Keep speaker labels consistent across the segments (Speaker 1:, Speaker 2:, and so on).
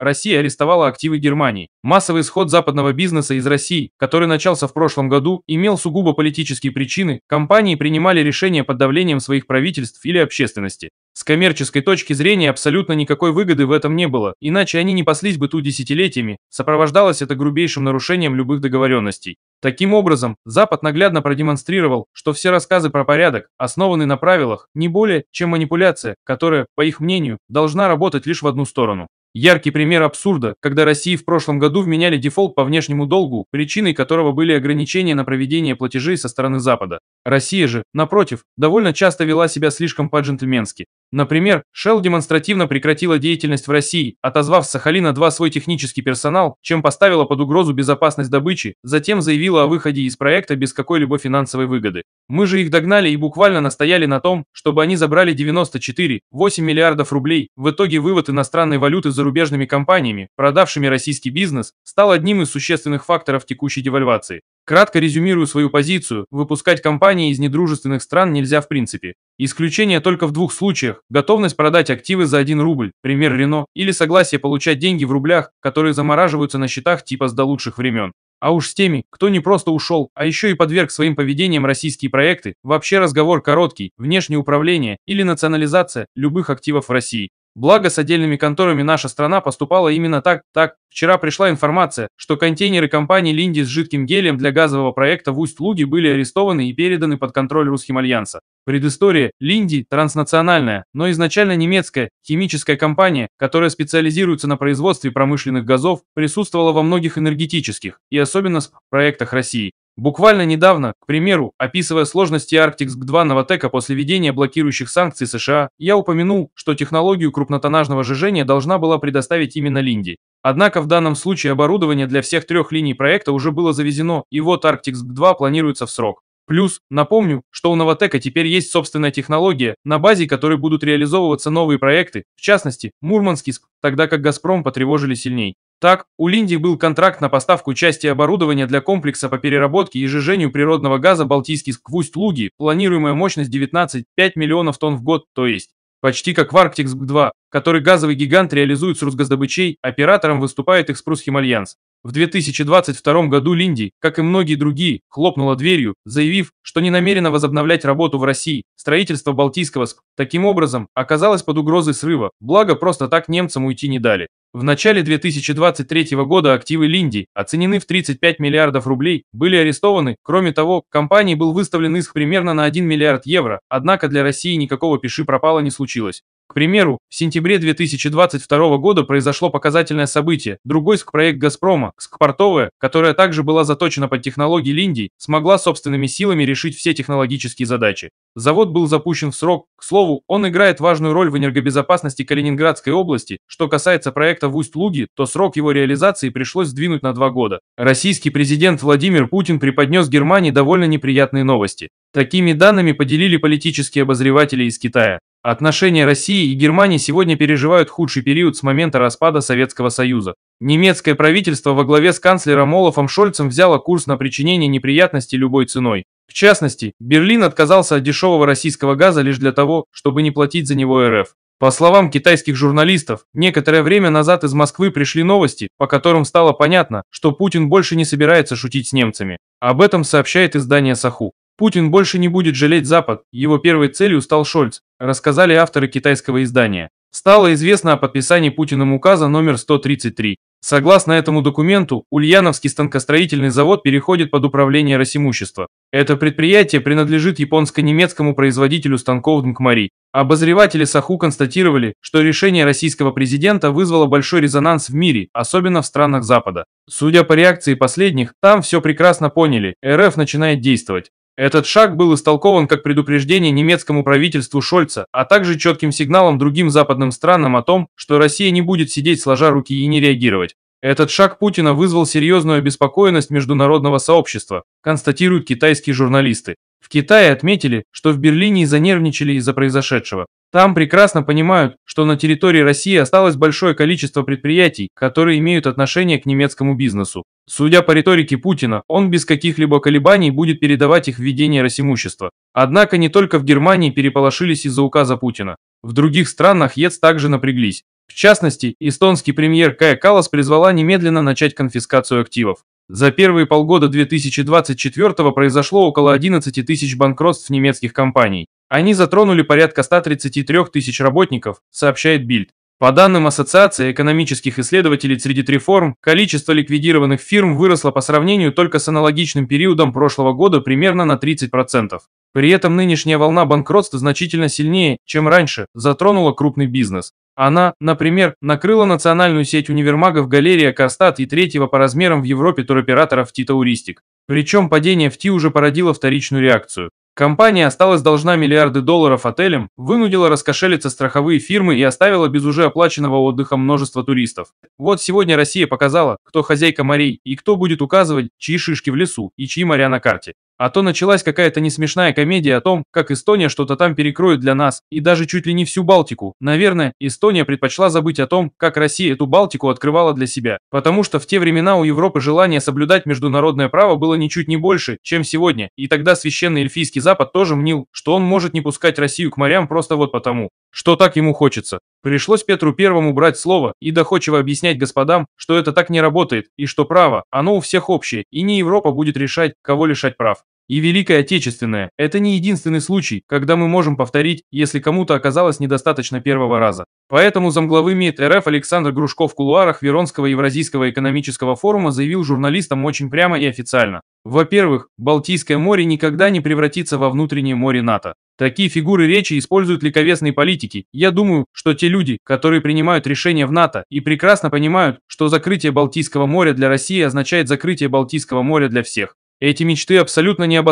Speaker 1: Россия арестовала активы Германии. Массовый исход западного бизнеса из России, который начался в прошлом году, имел сугубо политические причины, компании принимали решения под давлением своих правительств или общественности. С коммерческой точки зрения абсолютно никакой выгоды в этом не было, иначе они не паслись бы тут десятилетиями, сопровождалось это грубейшим нарушением любых договоренностей. Таким образом, Запад наглядно продемонстрировал, что все рассказы про порядок основанные на правилах, не более, чем манипуляция, которая, по их мнению, должна работать лишь в одну сторону. Яркий пример абсурда, когда России в прошлом году вменяли дефолт по внешнему долгу, причиной которого были ограничения на проведение платежей со стороны Запада. Россия же, напротив, довольно часто вела себя слишком по-джентльменски. Например, Shell демонстративно прекратила деятельность в России, отозвав с Сахалина-2 свой технический персонал, чем поставила под угрозу безопасность добычи, затем заявила о выходе из проекта без какой-либо финансовой выгоды. Мы же их догнали и буквально настояли на том, чтобы они забрали 94,8 миллиардов рублей. В итоге вывод иностранной валюты зарубежными компаниями, продавшими российский бизнес, стал одним из существенных факторов текущей девальвации. Кратко резюмирую свою позицию, выпускать компании из недружественных стран нельзя в принципе. Исключение только в двух случаях – готовность продать активы за 1 рубль, пример Рено, или согласие получать деньги в рублях, которые замораживаются на счетах типа с до лучших времен. А уж с теми, кто не просто ушел, а еще и подверг своим поведением российские проекты, вообще разговор короткий, внешнее управление или национализация любых активов в России. Благо, с отдельными конторами наша страна поступала именно так. Так, вчера пришла информация, что контейнеры компании «Линди» с жидким гелем для газового проекта в Усть-Луге были арестованы и переданы под контроль Русским Альянса. Предыстория «Линди» – транснациональная, но изначально немецкая химическая компания, которая специализируется на производстве промышленных газов, присутствовала во многих энергетических и особенно проектах России. Буквально недавно, к примеру, описывая сложности Arctic-2 Новотека после введения блокирующих санкций США, я упомянул, что технологию крупнотоннажного жижения должна была предоставить именно Линди. Однако в данном случае оборудование для всех трех линий проекта уже было завезено, и вот Arctic-2 планируется в срок. Плюс, напомню, что у Новотека теперь есть собственная технология, на базе которой будут реализовываться новые проекты, в частности, Мурманский, тогда как «Газпром» потревожили сильней. Так, у Линди был контракт на поставку части оборудования для комплекса по переработке и жижению природного газа «Балтийский сквусть-Луги», планируемая мощность 19,5 миллионов тонн в год, то есть почти как в «Арктикс-2», который газовый гигант реализует с Росгаздобычей, оператором выступает «Экспрус Химальянс». В 2022 году Линди, как и многие другие, хлопнула дверью, заявив, что не намерена возобновлять работу в России. Строительство Балтийского СК, таким образом, оказалось под угрозой срыва, благо просто так немцам уйти не дали. В начале 2023 года активы Линди, оценены в 35 миллиардов рублей, были арестованы. Кроме того, компании был выставлен иск примерно на 1 миллиард евро, однако для России никакого пиши пропало не случилось. К примеру, в сентябре 2022 года произошло показательное событие. Другой СК-проект «Газпрома», СК-портовая, которая также была заточена под технологии Линдии, смогла собственными силами решить все технологические задачи. Завод был запущен в срок. К слову, он играет важную роль в энергобезопасности Калининградской области. Что касается проекта в усть луге то срок его реализации пришлось сдвинуть на два года. Российский президент Владимир Путин преподнес Германии довольно неприятные новости. Такими данными поделили политические обозреватели из Китая. Отношения России и Германии сегодня переживают худший период с момента распада Советского Союза. Немецкое правительство во главе с канцлером Олафом Шольцем взяло курс на причинение неприятностей любой ценой. В частности, Берлин отказался от дешевого российского газа лишь для того, чтобы не платить за него РФ. По словам китайских журналистов, некоторое время назад из Москвы пришли новости, по которым стало понятно, что Путин больше не собирается шутить с немцами. Об этом сообщает издание «Саху». Путин больше не будет жалеть Запад, его первой целью стал Шольц, рассказали авторы китайского издания. Стало известно о подписании Путиным указа номер 133. Согласно этому документу, Ульяновский станкостроительный завод переходит под управление Росимущества. Это предприятие принадлежит японско-немецкому производителю станков Днкмари. Обозреватели Саху констатировали, что решение российского президента вызвало большой резонанс в мире, особенно в странах Запада. Судя по реакции последних, там все прекрасно поняли, РФ начинает действовать. Этот шаг был истолкован как предупреждение немецкому правительству Шольца, а также четким сигналом другим западным странам о том, что Россия не будет сидеть сложа руки и не реагировать. Этот шаг Путина вызвал серьезную обеспокоенность международного сообщества, констатируют китайские журналисты. В Китае отметили, что в Берлине занервничали из-за произошедшего. Там прекрасно понимают, что на территории России осталось большое количество предприятий, которые имеют отношение к немецкому бизнесу. Судя по риторике Путина, он без каких-либо колебаний будет передавать их введение Росимущества. Однако не только в Германии переполошились из-за указа Путина. В других странах ЕЦ также напряглись. В частности, эстонский премьер Кая Калас призвала немедленно начать конфискацию активов. За первые полгода 2024 произошло около 11 тысяч банкротств немецких компаний. Они затронули порядка 133 тысяч работников, сообщает Бильд. По данным Ассоциации экономических исследователей среди реформ, количество ликвидированных фирм выросло по сравнению только с аналогичным периодом прошлого года примерно на 30%. При этом нынешняя волна банкротств значительно сильнее, чем раньше, затронула крупный бизнес. Она, например, накрыла национальную сеть универмагов «Галерия Кастат» и третьего по размерам в Европе туроператоров «Титауристик». Причем падение в ТИ уже породило вторичную реакцию. Компания осталась должна миллиарды долларов отелям, вынудила раскошелиться страховые фирмы и оставила без уже оплаченного отдыха множество туристов. Вот сегодня Россия показала, кто хозяйка морей и кто будет указывать, чьи шишки в лесу и чьи моря на карте. А то началась какая-то несмешная комедия о том, как Эстония что-то там перекроет для нас, и даже чуть ли не всю Балтику. Наверное, Эстония предпочла забыть о том, как Россия эту Балтику открывала для себя. Потому что в те времена у Европы желание соблюдать международное право было ничуть не больше, чем сегодня. И тогда священный эльфийский Запад тоже мнил, что он может не пускать Россию к морям просто вот потому, что так ему хочется. Пришлось Петру Первому брать слово и доходчиво объяснять господам, что это так не работает и что право, оно у всех общее, и не Европа будет решать, кого лишать прав. И великое отечественное – это не единственный случай, когда мы можем повторить, если кому-то оказалось недостаточно первого раза. Поэтому замглавы МИД РФ Александр Грушков в кулуарах Веронского Евразийского экономического форума заявил журналистам очень прямо и официально. Во-первых, Балтийское море никогда не превратится во внутреннее море НАТО. Такие фигуры речи используют ликовесные политики. Я думаю, что те люди, которые принимают решения в НАТО и прекрасно понимают, что закрытие Балтийского моря для России означает закрытие Балтийского моря для всех. Эти мечты абсолютно не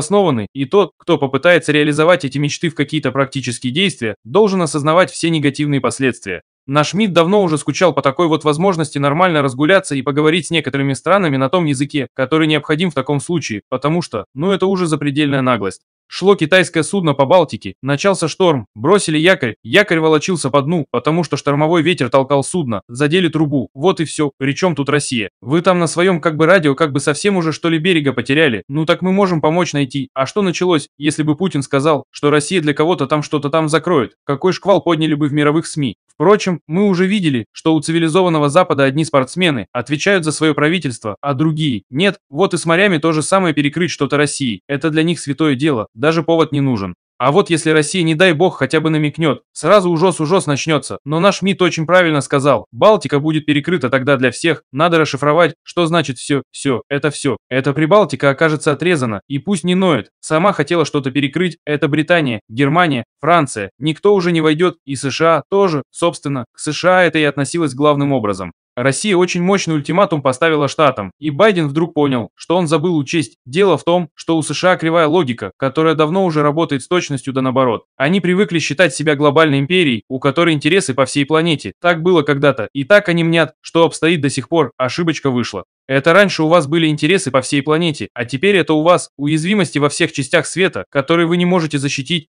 Speaker 1: и тот, кто попытается реализовать эти мечты в какие-то практические действия, должен осознавать все негативные последствия. Наш МИД давно уже скучал по такой вот возможности нормально разгуляться и поговорить с некоторыми странами на том языке, который необходим в таком случае, потому что, ну это уже запредельная наглость. Шло китайское судно по Балтике, начался шторм, бросили якорь, якорь волочился по дну, потому что штормовой ветер толкал судно, задели трубу, вот и все, причем тут Россия. Вы там на своем как бы радио как бы совсем уже что ли берега потеряли, ну так мы можем помочь найти, а что началось, если бы Путин сказал, что Россия для кого-то там что-то там закроет, какой шквал подняли бы в мировых СМИ, Впрочем, мы уже видели, что у цивилизованного Запада одни спортсмены отвечают за свое правительство, а другие – нет. Вот и с морями то же самое перекрыть что-то России. Это для них святое дело, даже повод не нужен. А вот если Россия, не дай бог, хотя бы намекнет, сразу ужас-ужас начнется. Но наш МИД очень правильно сказал, Балтика будет перекрыта тогда для всех, надо расшифровать, что значит все, все, это все. Эта Прибалтика окажется отрезана, и пусть не ноет. Сама хотела что-то перекрыть, это Британия, Германия, Франция. Никто уже не войдет, и США тоже, собственно, к США это и относилось главным образом. Россия очень мощный ультиматум поставила Штатам, и Байден вдруг понял, что он забыл учесть. Дело в том, что у США кривая логика, которая давно уже работает с точностью да наоборот. Они привыкли считать себя глобальной империей, у которой интересы по всей планете. Так было когда-то, и так они мнят, что обстоит до сих пор, ошибочка вышла. Это раньше у вас были интересы по всей планете, а теперь это у вас уязвимости во всех частях света, которые вы не можете защитить,